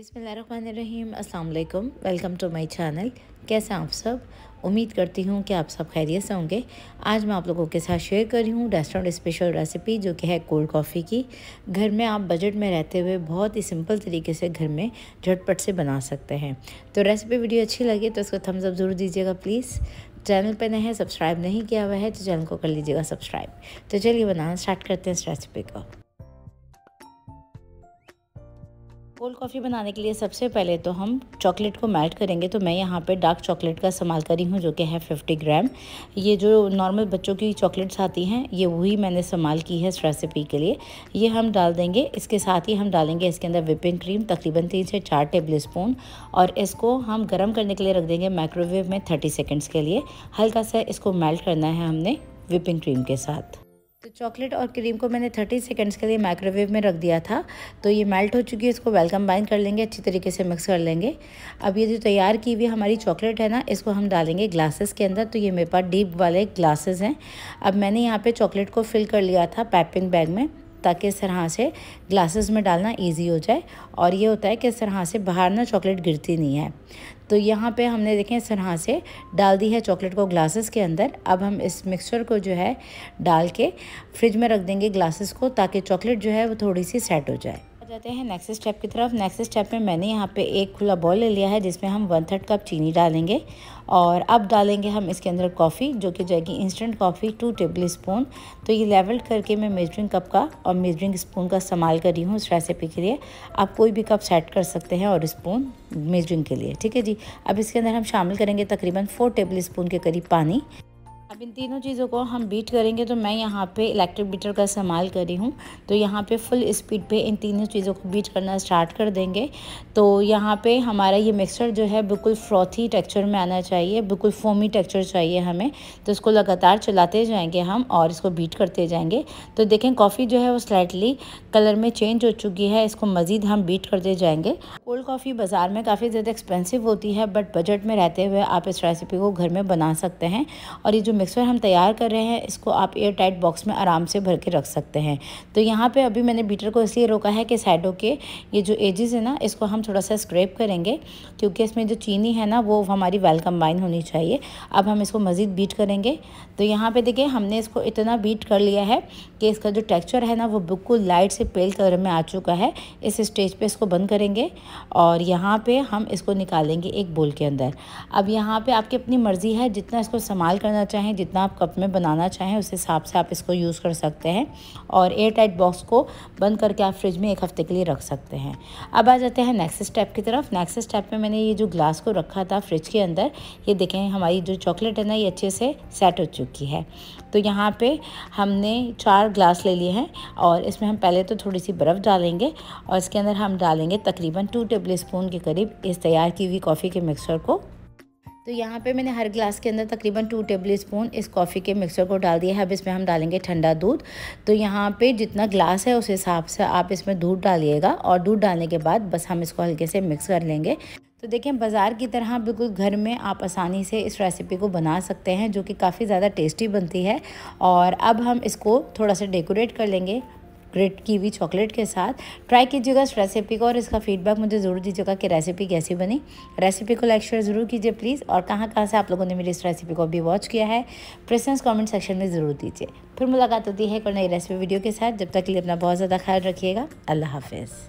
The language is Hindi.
बिसमीम अल्लाम वेलकम टू माय चैनल कैसे आप सब उम्मीद करती हूँ कि आप सब खैरियत से होंगे आज मैं आप लोगों के साथ शेयर कर रही हूँ रेस्टोरेंट स्पेशल रेसिपी जो कि है कोल्ड कॉफ़ी की घर में आप बजट में रहते हुए बहुत ही सिंपल तरीके से घर में झटपट से बना सकते हैं तो रेसिपी वीडियो अच्छी लगे तो उसको थम्स अप ज़रूर दीजिएगा प्लीज़ चैनल पर है सब्सक्राइब नहीं किया हुआ है तो चैनल को कर लीजिएगा सब्सक्राइब तो चलिए बनाना स्टार्ट करते हैं इस रेसिपी को कोल्ड कॉफ़ी बनाने के लिए सबसे पहले तो हम चॉकलेट को मेल्ट करेंगे तो मैं यहाँ पे डार्क चॉकलेट का इस्तेमाल करी हूँ जो कि है 50 ग्राम ये जो नॉर्मल बच्चों की चॉकलेट्स आती हैं ये वही मैंने इस्तेमाल की है इस रेसिपी के लिए ये हम डाल देंगे इसके साथ ही हम डालेंगे इसके अंदर विपिंग क्रीम तकरीबन तीन से चार टेबल स्पून और इसको हम गर्म करने के लिए रख देंगे माइक्रोवेव में थर्टी सेकेंड्स के लिए हल्का सा इसको मेल्ट करना है हमने विपिंग क्रीम के साथ तो चॉकलेट और क्रीम को मैंने 30 सेकंड्स के लिए माइक्रोवेव में रख दिया था तो ये मेल्ट हो चुकी है इसको वेल कम्बाइन कर लेंगे अच्छी तरीके से मिक्स कर लेंगे अब ये जो तैयार की हुई हमारी चॉकलेट है ना इसको हम डालेंगे ग्लासेस के अंदर तो ये मेरे पास डीप वाले ग्लासेस हैं अब मैंने यहाँ पर चॉकलेट को फिल कर लिया था पैपिंग बैग में ताकि इस तरह से ग्लासेस में डालना इजी हो जाए और ये होता है कि इस तरह से बाहर ना चॉकलेट गिरती नहीं है तो यहाँ पे हमने देखें इस तरह से डाल दी है चॉकलेट को ग्लासेस के अंदर अब हम इस मिक्सचर को जो है डाल के फ्रिज में रख देंगे ग्लासेस को ताकि चॉकलेट जो है वो थोड़ी सी सेट हो जाए जाते हैं नेक्स्ट स्टेप की तरफ नेक्स्ट स्टेप में मैंने यहाँ पे एक खुला बॉल ले लिया है जिसमें हम वन थर्ड कप चीनी डालेंगे और अब डालेंगे हम इसके अंदर कॉफ़ी जो कि जाएगी instant coffee two tablespoon तो ये लेवल करके मैं मेजरिंग कप का और मेजरिंग स्पून का इस्तेमाल कर रही हूँ इस रेसिपी के लिए आप कोई भी कप सेट कर सकते हैं और स्पून मेजरिंग के लिए ठीक है जी अब इसके अंदर हम शामिल करेंगे तकरीबन फोर टेबल स्पून के करीब पानी अब इन तीनों चीज़ों को हम बीट करेंगे तो मैं यहाँ पे इलेक्ट्रिक बीटर का इस्तेमाल करी हूँ तो यहाँ पे फुल स्पीड पे इन तीनों चीज़ों को बीट करना स्टार्ट कर देंगे तो यहाँ पे हमारा ये मिक्सचर जो है बिल्कुल फ्रॉथी टेक्सचर में आना चाहिए बिल्कुल फोमी टेक्सचर चाहिए हमें तो इसको लगातार चलाते जाएँगे हम और इसको बीट करते जाएँगे तो देखें कॉफ़ी जो है वो स्लाइटली कलर में चेंज हो चुकी है इसको मज़ीद हम बीट करते जाएँगे कोल्ड कॉफ़ी बाज़ार में काफ़ी ज़्यादा एक्सपेंसिव होती है बट बजट में रहते हुए आप इस रेसिपी को घर में बना सकते हैं और ये जो मिक्सर हम तैयार कर रहे हैं इसको आप एयर टाइट बॉक्स में आराम से भर के रख सकते हैं तो यहाँ पे अभी मैंने बीटर को इसलिए रोका है कि साइडों के ये जो एजेस है ना इसको हम थोड़ा सा स्क्रेप करेंगे क्योंकि इसमें जो चीनी है ना वो हमारी वेल कम्बाइन होनी चाहिए अब हम इसको मज़ीद बीट करेंगे तो यहाँ पर देखिए हमने इसको इतना बीट कर लिया है कि इसका जो टेक्स्चर है ना वो बिल्कुल लाइट से पेल कलर में आ चुका है इस स्टेज पर इसको बंद करेंगे और यहाँ पे हम इसको निकालेंगे एक बोल के अंदर अब यहाँ पे आपकी अपनी मर्ज़ी है जितना इसको इस्तेमाल करना चाहें जितना आप कप में बनाना चाहें उस हिसाब से आप इसको यूज़ कर सकते हैं और एयर टाइट बॉक्स को बंद करके आप फ्रिज में एक हफ़्ते के लिए रख सकते हैं अब आ जाते हैं नेक्स्ट स्टेप की तरफ नेक्स्ट स्टेप में मैंने ये जो ग्लास को रखा था फ्रिज के अंदर ये देखें हमारी जो चॉकलेट है ना ये अच्छे से सेट हो चुकी है तो यहाँ पे हमने चार ग्लास ले लिए हैं और इसमें हम पहले तो थोड़ी सी बर्फ़ डालेंगे और इसके अंदर हम डालेंगे तकरीबन टू टेबल टेबल स्पून के करीब इस तैयार की हुई कॉफ़ी के मिक्सर को तो यहाँ पे मैंने हर ग्लास के अंदर तकरीबन टू टेबल स्पून इस कॉफ़ी के मिक्सर को डाल दिया है अब इसमें हम डालेंगे ठंडा दूध तो यहाँ पे जितना ग्लास है उस हिसाब से आप इसमें दूध डालिएगा और दूध डालने के बाद बस हम इसको हल्के से मिक्स कर लेंगे तो देखें बाज़ार की तरह बिल्कुल घर में आप आसानी से इस रेसिपी को बना सकते हैं जो कि काफ़ी ज़्यादा टेस्टी बनती है और अब हम इसको थोड़ा सा डेकोरेट कर लेंगे ग्रेट की हुई चॉकलेट के साथ ट्राई कीजिएगा इस रेसिपी को और इसका फीडबैक मुझे ज़रूर दीजिएगा कि रेसिपी कैसी बनी रेसिपी को लाइक शेयर ज़रूर कीजिए प्लीज़ और कहाँ कहाँ से आप लोगों ने मेरी इस रेसिपी को अभी वॉच किया है प्रेसेंस कमेंट सेक्शन में ज़रूर दीजिए फिर मुलाकात होती है एक और नई रेसिपी वीडियो के साथ जब तक के लिए अपना बहुत ज़्यादा ख्याल रखिएगा अल्लाह हाफिज़